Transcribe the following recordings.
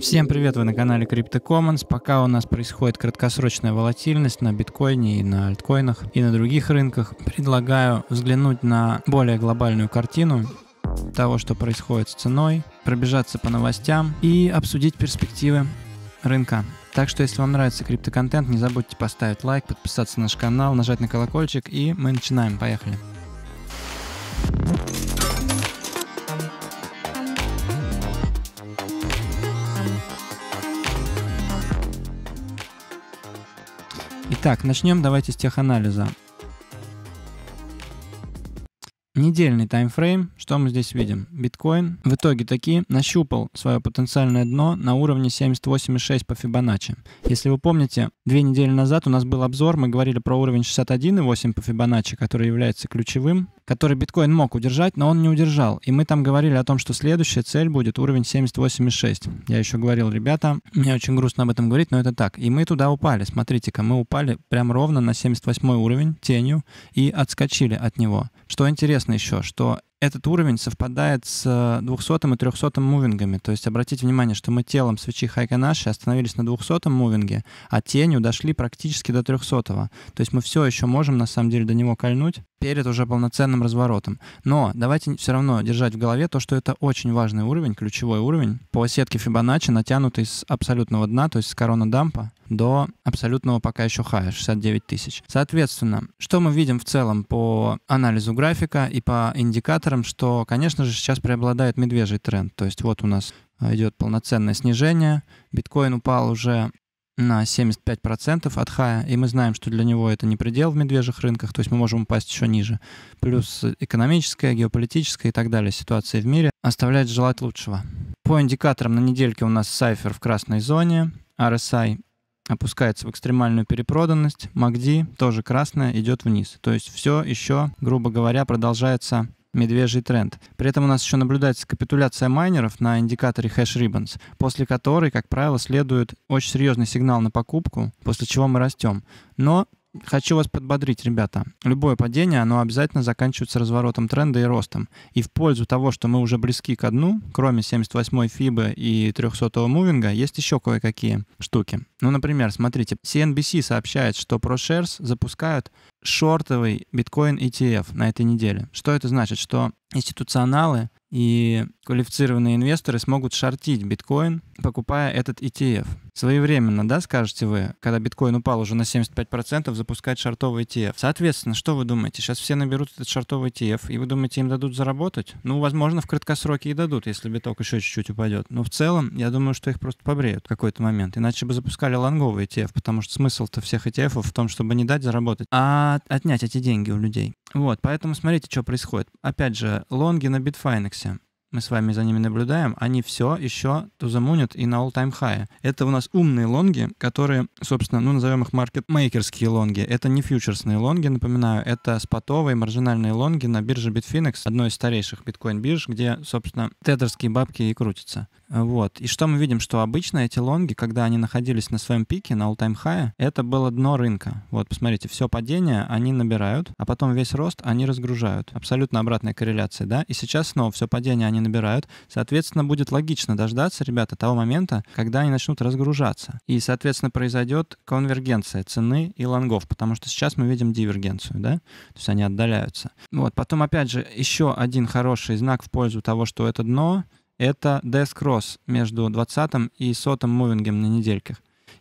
Всем привет, вы на канале Crypto Commons. Пока у нас происходит краткосрочная волатильность на биткоине и на альткоинах и на других рынках, предлагаю взглянуть на более глобальную картину того, что происходит с ценой, пробежаться по новостям и обсудить перспективы рынка. Так что, если вам нравится криптоконтент, не забудьте поставить лайк, подписаться на наш канал, нажать на колокольчик, и мы начинаем. Поехали! Итак, начнем давайте с теханализа. Недельный таймфрейм, что мы здесь видим? Биткоин в итоге таки нащупал свое потенциальное дно на уровне 78,6 по Фибоначчи. Если вы помните, две недели назад у нас был обзор, мы говорили про уровень 61,8 по Фибоначчи, который является ключевым который биткоин мог удержать, но он не удержал. И мы там говорили о том, что следующая цель будет уровень 78,6. Я еще говорил, ребята, мне очень грустно об этом говорить, но это так. И мы туда упали. Смотрите-ка, мы упали прям ровно на 78 уровень тенью и отскочили от него. Что интересно еще, что этот уровень совпадает с 200 э, и 300 мувингами. То есть обратите внимание, что мы телом свечи Хайканаши остановились на 200 мувинге, а тенью дошли практически до 300. То есть мы все еще можем, на самом деле, до него кольнуть перед уже полноценным разворотом. Но давайте все равно держать в голове то, что это очень важный уровень, ключевой уровень по сетке Фибоначчи, натянутый с абсолютного дна, то есть с корона дампа до абсолютного пока еще хая, 69 тысяч. Соответственно, что мы видим в целом по анализу графика и по индикаторам, что, конечно же, сейчас преобладает медвежий тренд. То есть вот у нас э, идет полноценное снижение, биткоин упал уже на 75% от хая, и мы знаем, что для него это не предел в медвежьих рынках, то есть мы можем упасть еще ниже. Плюс экономическая, геополитическая и так далее ситуация в мире оставляет желать лучшего. По индикаторам на недельке у нас Cypher в красной зоне, RSI опускается в экстремальную перепроданность. MACD тоже красная, идет вниз. То есть все еще, грубо говоря, продолжается медвежий тренд. При этом у нас еще наблюдается капитуляция майнеров на индикаторе hash ribbons, после которой, как правило, следует очень серьезный сигнал на покупку, после чего мы растем. Но Хочу вас подбодрить, ребята. Любое падение, оно обязательно заканчивается разворотом тренда и ростом. И в пользу того, что мы уже близки к дну, кроме 78-й FIBA и 300-го мувинга, есть еще кое-какие штуки. Ну, например, смотрите, CNBC сообщает, что ProShares запускают шортовый биткоин ETF на этой неделе. Что это значит? Что институционалы и квалифицированные инвесторы смогут шортить биткоин, покупая этот ETF. Своевременно, да, скажете вы, когда биткоин упал уже на 75%, запускать шартовый ETF. Соответственно, что вы думаете? Сейчас все наберут этот шартовый ETF, и вы думаете, им дадут заработать? Ну, возможно, в краткосроке и дадут, если биток еще чуть-чуть упадет. Но в целом, я думаю, что их просто побреют в какой-то момент. Иначе бы запускали лонговый ETF, потому что смысл-то всех ETF в том, чтобы не дать заработать, а отнять эти деньги у людей. Вот, поэтому смотрите, что происходит. Опять же, лонги на Bitfinex мы с вами за ними наблюдаем, они все еще тузамунят и на all-time high. Это у нас умные лонги, которые, собственно, ну, назовем их маркетмейкерские лонги. Это не фьючерсные лонги, напоминаю, это спотовые маржинальные лонги на бирже Bitfinex, одной из старейших биткоин-бирж, где, собственно, тедерские бабки и крутятся. Вот. И что мы видим, что обычно эти лонги, когда они находились на своем пике, на all-time high, это было дно рынка. Вот, посмотрите, все падение они набирают, а потом весь рост они разгружают. Абсолютно обратная корреляция, да? И сейчас снова все падение они набирают. Соответственно, будет логично дождаться, ребята, того момента, когда они начнут разгружаться. И, соответственно, произойдет конвергенция цены и лонгов, потому что сейчас мы видим дивергенцию, да? То есть они отдаляются. Вот. Потом, опять же, еще один хороший знак в пользу того, что это дно — это Death Cross между 20 и 100 мувингом на недельках.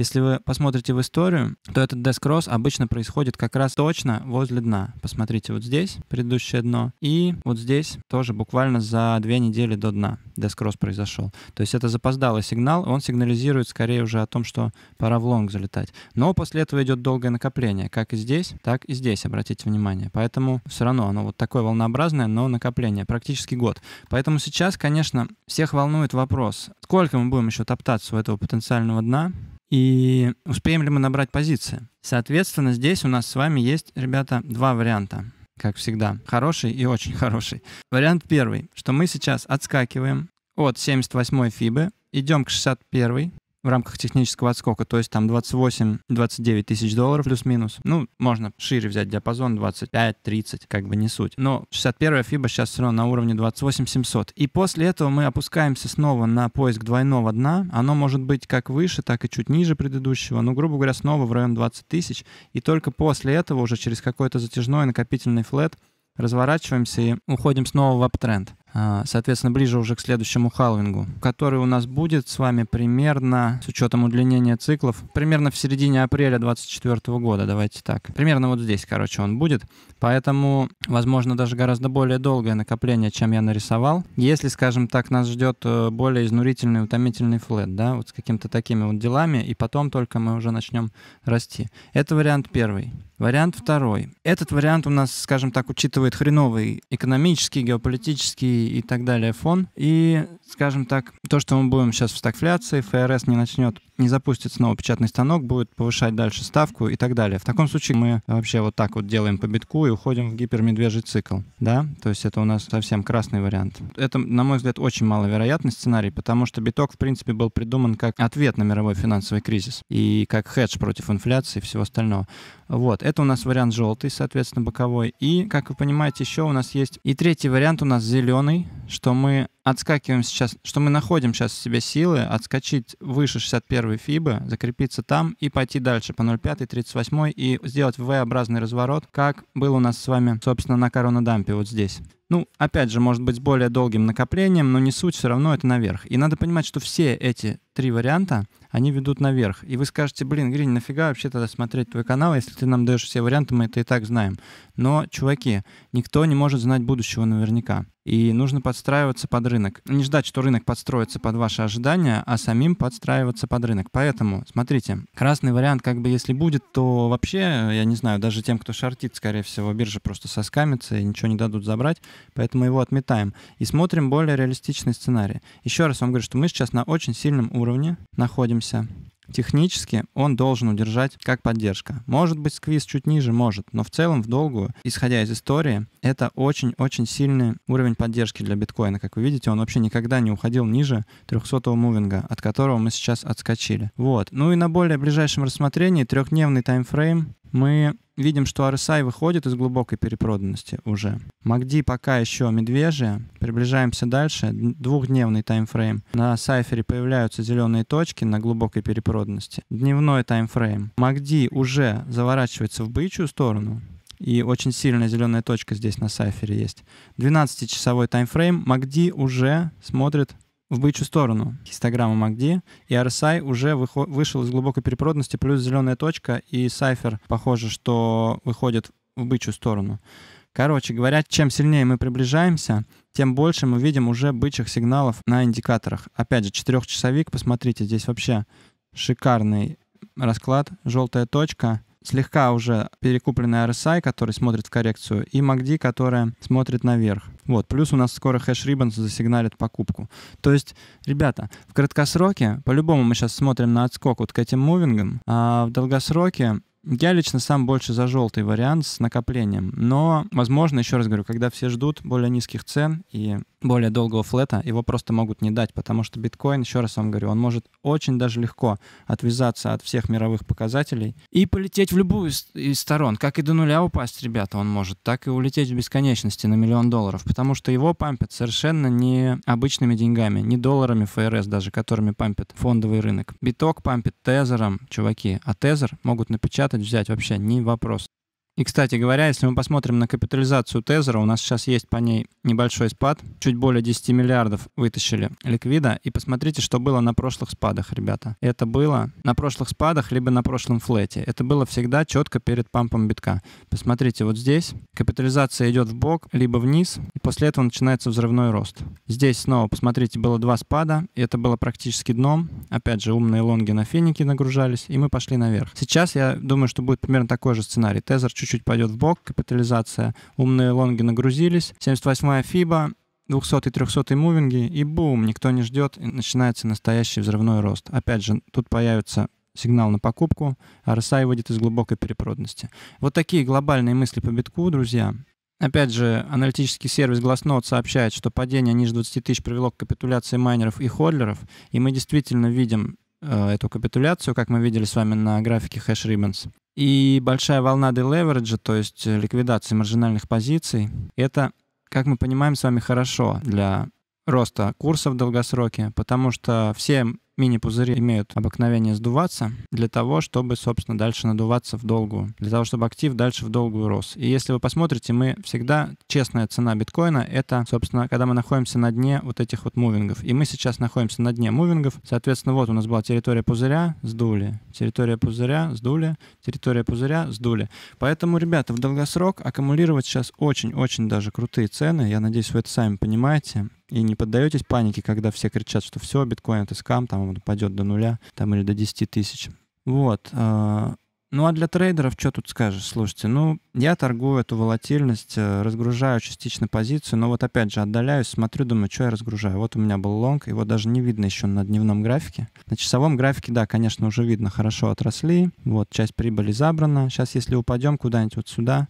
Если вы посмотрите в историю, то этот дескросс обычно происходит как раз точно возле дна. Посмотрите вот здесь, предыдущее дно, и вот здесь тоже буквально за две недели до дна дескросс произошел. То есть это запоздалый сигнал, он сигнализирует скорее уже о том, что пора в лонг залетать. Но после этого идет долгое накопление, как и здесь, так и здесь, обратите внимание. Поэтому все равно оно вот такое волнообразное, но накопление, практически год. Поэтому сейчас, конечно, всех волнует вопрос, сколько мы будем еще топтаться у этого потенциального дна, и успеем ли мы набрать позиции. Соответственно, здесь у нас с вами есть, ребята, два варианта, как всегда. Хороший и очень хороший. Вариант первый, что мы сейчас отскакиваем от 78 фибы, идем к 61 в рамках технического отскока, то есть там 28-29 тысяч долларов плюс-минус. Ну, можно шире взять диапазон 25-30, как бы не суть. Но 61-я FIBA сейчас все равно на уровне 28-700. И после этого мы опускаемся снова на поиск двойного дна. Оно может быть как выше, так и чуть ниже предыдущего. Ну, грубо говоря, снова в район 20 тысяч. И только после этого уже через какой-то затяжной накопительный флет разворачиваемся и уходим снова в аптренд. А, соответственно, ближе уже к следующему халвингу, который у нас будет с вами примерно, с учетом удлинения циклов, примерно в середине апреля 2024 года, давайте так. Примерно вот здесь, короче, он будет. Поэтому, возможно, даже гораздо более долгое накопление, чем я нарисовал. Если, скажем так, нас ждет э, более изнурительный, утомительный флет, да, вот с какими-то такими вот делами, и потом только мы уже начнем расти. Это вариант первый. Вариант второй. Этот вариант у нас, скажем так, учитывает хреновый экономический, геополитический и так далее фон. И, скажем так, то, что мы будем сейчас в стагфляции, ФРС не начнет, не запустит снова печатный станок, будет повышать дальше ставку и так далее. В таком случае мы вообще вот так вот делаем по битку и уходим в гипермедвежий цикл. Да? То есть это у нас совсем красный вариант. Это, на мой взгляд, очень маловероятный сценарий, потому что биток, в принципе, был придуман как ответ на мировой финансовый кризис и как хедж против инфляции и всего остального. Вот это у нас вариант желтый, соответственно, боковой. И, как вы понимаете, еще у нас есть... И третий вариант у нас зеленый, что мы отскакиваем сейчас, что мы находим сейчас в себе силы отскочить выше 61 фибы, закрепиться там и пойти дальше по 0,5, 38 и сделать V-образный разворот, как был у нас с вами, собственно, на корона дампе вот здесь ну, опять же, может быть, более долгим накоплением, но не суть, все равно это наверх. И надо понимать, что все эти три варианта, они ведут наверх. И вы скажете, блин, Грин, нафига вообще тогда смотреть твой канал, если ты нам даешь все варианты, мы это и так знаем. Но, чуваки, никто не может знать будущего наверняка. И нужно подстраиваться под рынок. Не ждать, что рынок подстроится под ваши ожидания, а самим подстраиваться под рынок. Поэтому, смотрите, красный вариант, как бы если будет, то вообще, я не знаю, даже тем, кто шортит, скорее всего, биржа просто соскамится и ничего не дадут забрать поэтому его отметаем. И смотрим более реалистичный сценарий. Еще раз вам говорю, что мы сейчас на очень сильном уровне находимся. Технически он должен удержать как поддержка. Может быть, сквиз чуть ниже, может, но в целом в долгую, исходя из истории, это очень-очень сильный уровень поддержки для биткоина. Как вы видите, он вообще никогда не уходил ниже 300-го мувинга, от которого мы сейчас отскочили. Вот. Ну и на более ближайшем рассмотрении трехдневный таймфрейм мы видим, что RSI выходит из глубокой перепроданности уже. MACD пока еще медвежья. Приближаемся дальше. Двухдневный таймфрейм. На сайфере появляются зеленые точки на глубокой перепроданности. Дневной таймфрейм. MACD уже заворачивается в бычью сторону. И очень сильная зеленая точка здесь на сайфере есть. 12-часовой таймфрейм. MACD уже смотрит в бычью сторону гистограмма MACD, и RSI уже вышел из глубокой перепроданности, плюс зеленая точка, и Сайфер похоже, что выходит в бычью сторону. Короче говоря, чем сильнее мы приближаемся, тем больше мы видим уже бычьих сигналов на индикаторах. Опять же, четырехчасовик, посмотрите, здесь вообще шикарный расклад, желтая точка, слегка уже перекупленный RSI, который смотрит в коррекцию, и MACD, которая смотрит наверх. Вот, плюс у нас скоро хэш Ribbons засигналит покупку. То есть, ребята, в краткосроке, по-любому мы сейчас смотрим на отскок вот к этим мувингам, а в долгосроке я лично сам больше за желтый вариант с накоплением. Но, возможно, еще раз говорю, когда все ждут более низких цен и более долгого флета, его просто могут не дать, потому что биткоин, еще раз вам говорю, он может очень даже легко отвязаться от всех мировых показателей и полететь в любую из, сторон. Как и до нуля упасть, ребята, он может, так и улететь в бесконечности на миллион долларов, потому что его пампят совершенно не обычными деньгами, не долларами ФРС даже, которыми пампят фондовый рынок. Биток пампят тезером, чуваки, а тезер могут напечатать печатать, взять вообще не вопрос. И, кстати говоря, если мы посмотрим на капитализацию Тезера, у нас сейчас есть по ней небольшой спад. Чуть более 10 миллиардов вытащили ликвида. И посмотрите, что было на прошлых спадах, ребята. Это было на прошлых спадах, либо на прошлом флете. Это было всегда четко перед пампом битка. Посмотрите, вот здесь капитализация идет в бок, либо вниз. И после этого начинается взрывной рост. Здесь снова, посмотрите, было два спада. И это было практически дном. Опять же, умные лонги на фенике нагружались. И мы пошли наверх. Сейчас я думаю, что будет примерно такой же сценарий. Тезер чуть чуть-чуть пойдет в бок, капитализация. Умные лонги нагрузились. 78-я FIBA, 200 и 300 мувинги, и бум, никто не ждет, и начинается настоящий взрывной рост. Опять же, тут появится сигнал на покупку, RSI а выйдет из глубокой перепроданности. Вот такие глобальные мысли по битку, друзья. Опять же, аналитический сервис Glassnode сообщает, что падение ниже 20 тысяч привело к капитуляции майнеров и холдеров, и мы действительно видим э, эту капитуляцию, как мы видели с вами на графике hash ribbons. И большая волна делевериджа, то есть э, ликвидации маржинальных позиций, это, как мы понимаем с вами, хорошо для роста курса в долгосроке, потому что все мини-пузыри имеют обыкновение сдуваться для того, чтобы, собственно, дальше надуваться в долгую, для того, чтобы актив дальше в долгую рос. И если вы посмотрите, мы всегда, честная цена биткоина, это, собственно, когда мы находимся на дне вот этих вот мувингов. И мы сейчас находимся на дне мувингов. Соответственно, вот у нас была территория пузыря, сдули. Территория пузыря, сдули. Территория пузыря, сдули. Поэтому, ребята, в долгосрок аккумулировать сейчас очень-очень даже крутые цены. Я надеюсь, вы это сами понимаете и не поддаетесь панике, когда все кричат, что все, биткоин это скам, там он упадет до нуля, там или до 10 тысяч. Вот. А, ну а для трейдеров что тут скажешь? Слушайте, ну я торгую эту волатильность, э, разгружаю частично позицию, но вот опять же отдаляюсь, смотрю, думаю, что я разгружаю. Вот у меня был лонг, его даже не видно еще на дневном графике. На часовом графике, да, конечно, уже видно, хорошо отросли. Вот часть прибыли забрана. Сейчас если упадем куда-нибудь вот сюда,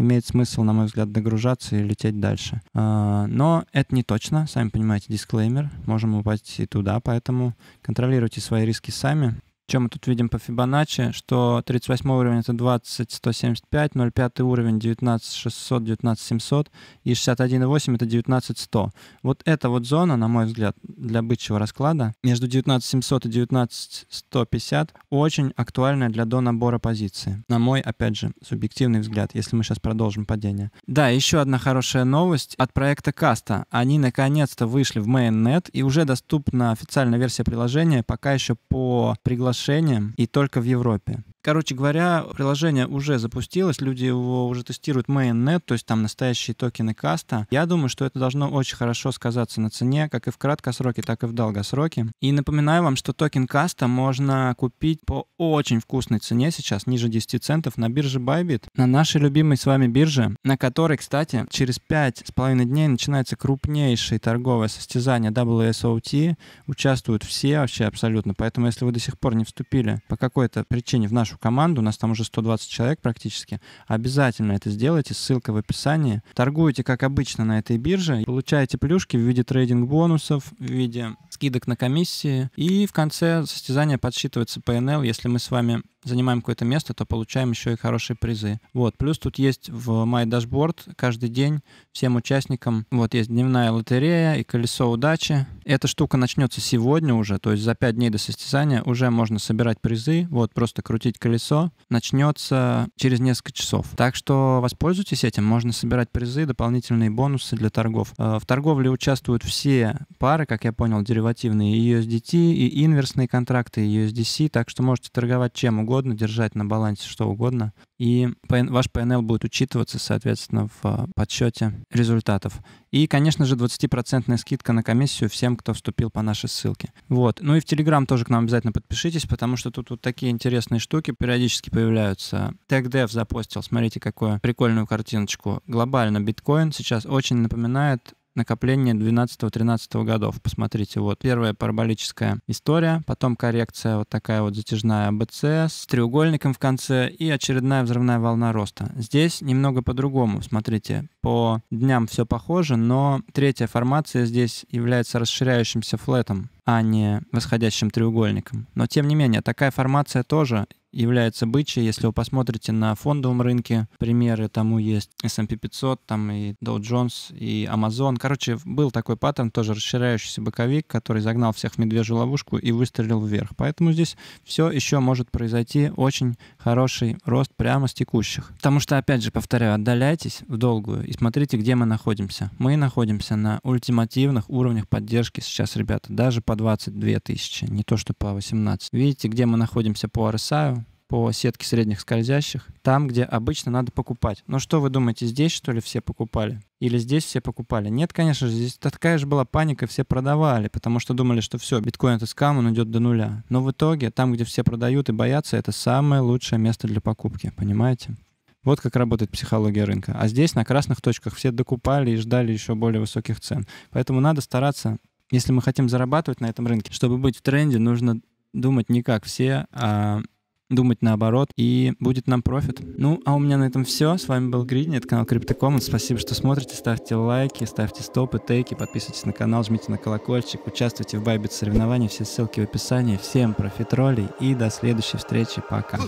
имеет смысл, на мой взгляд, догружаться и лететь дальше. А, но это не точно, сами понимаете, дисклеймер, можем упасть и туда, поэтому контролируйте свои риски сами. Чем мы тут видим по Фибоначчи, что 38 уровень это 20175, 05 уровень 19600, 19700 и 618 это 19100. Вот эта вот зона, на мой взгляд, для бычьего расклада между 19700 и 19150 очень актуальная для до набора позиции. На мой, опять же, субъективный взгляд, если мы сейчас продолжим падение. Да, еще одна хорошая новость от проекта Каста. Они наконец-то вышли в mainnet и уже доступна официальная версия приложения, пока еще по приглашению отношениям и только в Европе. Короче говоря, приложение уже запустилось, люди его уже тестируют mainnet, то есть там настоящие токены каста. Я думаю, что это должно очень хорошо сказаться на цене, как и в краткосроке, так и в долгосроке. И напоминаю вам, что токен каста можно купить по очень вкусной цене сейчас, ниже 10 центов, на бирже Bybit, на нашей любимой с вами бирже, на которой, кстати, через 5,5 дней начинается крупнейшее торговое состязание WSOT. Участвуют все вообще абсолютно, поэтому если вы до сих пор не вступили по какой-то причине в наш нашу команду, у нас там уже 120 человек практически, обязательно это сделайте, ссылка в описании. Торгуйте, как обычно, на этой бирже, получаете плюшки в виде трейдинг-бонусов, в виде скидок на комиссии, и в конце состязания подсчитывается PNL, если мы с вами занимаем какое-то место, то получаем еще и хорошие призы. Вот. Плюс тут есть в My Dashboard каждый день всем участникам. Вот есть дневная лотерея и колесо удачи. Эта штука начнется сегодня уже, то есть за пять дней до состязания уже можно собирать призы. Вот просто крутить колесо. Начнется через несколько часов. Так что воспользуйтесь этим. Можно собирать призы, дополнительные бонусы для торгов. Э, в торговле участвуют все пары, как я понял, деривативные и USDT, и инверсные контракты, и USDC. Так что можете торговать чем угодно угодно, держать на балансе что угодно, и ваш PNL будет учитываться, соответственно, в а, подсчете результатов. И, конечно же, 20% скидка на комиссию всем, кто вступил по нашей ссылке. Вот. Ну и в телеграм тоже к нам обязательно подпишитесь, потому что тут вот такие интересные штуки периодически появляются. TechDev запостил, смотрите, какую прикольную картиночку. Глобально биткоин сейчас очень напоминает накопление 12-13 годов. Посмотрите, вот первая параболическая история, потом коррекция, вот такая вот затяжная АБЦ с треугольником в конце и очередная взрывная волна роста. Здесь немного по-другому, смотрите, по дням все похоже, но третья формация здесь является расширяющимся флетом а не восходящим треугольником. Но тем не менее, такая формация тоже является бычьей. Если вы посмотрите на фондовом рынке, примеры тому есть S&P 500, там и Dow Jones, и Amazon. Короче, был такой паттерн, тоже расширяющийся боковик, который загнал всех в медвежью ловушку и выстрелил вверх. Поэтому здесь все еще может произойти очень хороший рост прямо с текущих. Потому что, опять же, повторяю, отдаляйтесь в долгую и смотрите, где мы находимся. Мы находимся на ультимативных уровнях поддержки сейчас, ребята. Даже по 22 тысячи, не то что по 18. Видите, где мы находимся по RSI? по сетке средних скользящих, там, где обычно надо покупать. Но что вы думаете, здесь что ли все покупали? Или здесь все покупали? Нет, конечно же, здесь такая же была паника, все продавали, потому что думали, что все, биткоин это скам, он идет до нуля. Но в итоге, там, где все продают и боятся, это самое лучшее место для покупки, понимаете? Вот как работает психология рынка. А здесь на красных точках все докупали и ждали еще более высоких цен. Поэтому надо стараться если мы хотим зарабатывать на этом рынке, чтобы быть в тренде, нужно думать не как все, а думать наоборот, и будет нам профит. Ну, а у меня на этом все. С вами был Гридни, это канал CryptoCommons. Спасибо, что смотрите, ставьте лайки, ставьте стопы, тейки, подписывайтесь на канал, жмите на колокольчик, участвуйте в Байбит соревнованиях, все ссылки в описании. Всем профит профитролей и до следующей встречи. Пока.